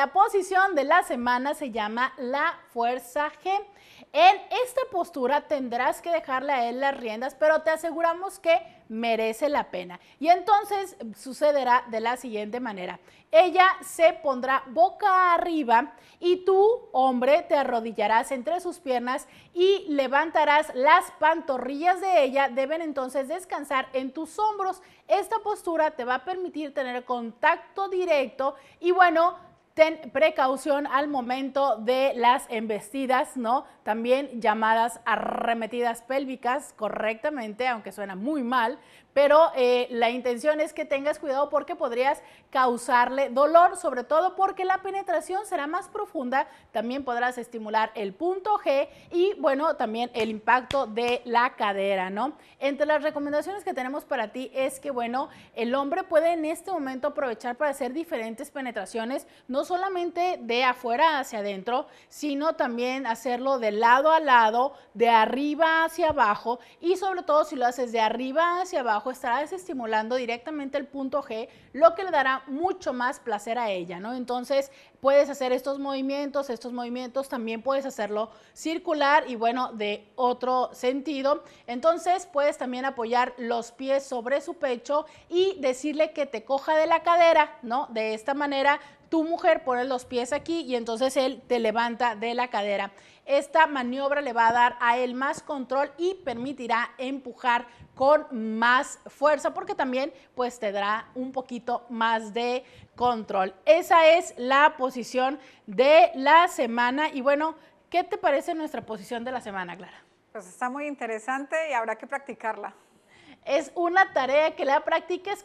la posición de la semana se llama la fuerza G. En esta postura tendrás que dejarle a él las riendas, pero te aseguramos que merece la pena. Y entonces sucederá de la siguiente manera. Ella se pondrá boca arriba y tú, hombre, te arrodillarás entre sus piernas y levantarás las pantorrillas de ella. Deben entonces descansar en tus hombros. Esta postura te va a permitir tener contacto directo y bueno, ten precaución al momento de las embestidas, ¿no? También llamadas arremetidas pélvicas, correctamente, aunque suena muy mal, pero eh, la intención es que tengas cuidado porque podrías causarle dolor, sobre todo porque la penetración será más profunda, también podrás estimular el punto G y bueno, también el impacto de la cadera, ¿no? Entre las recomendaciones que tenemos para ti es que bueno, el hombre puede en este momento aprovechar para hacer diferentes penetraciones, no solamente de afuera hacia adentro, sino también hacerlo de lado a lado, de arriba hacia abajo y sobre todo si lo haces de arriba hacia abajo estarás estimulando directamente el punto G, lo que le dará mucho más placer a ella, ¿no? Entonces puedes hacer estos movimientos, estos movimientos también puedes hacerlo circular y bueno, de otro sentido. Entonces puedes también apoyar los pies sobre su pecho y decirle que te coja de la cadera, ¿no? De esta manera tu mujer pone los pies aquí y entonces él te levanta de la cadera. Esta maniobra le va a dar a él más control y permitirá empujar con más fuerza porque también pues te dará un poquito más de control. Esa es la posición de la semana y bueno, ¿qué te parece nuestra posición de la semana, Clara? Pues está muy interesante y habrá que practicarla. Es una tarea que la practiques.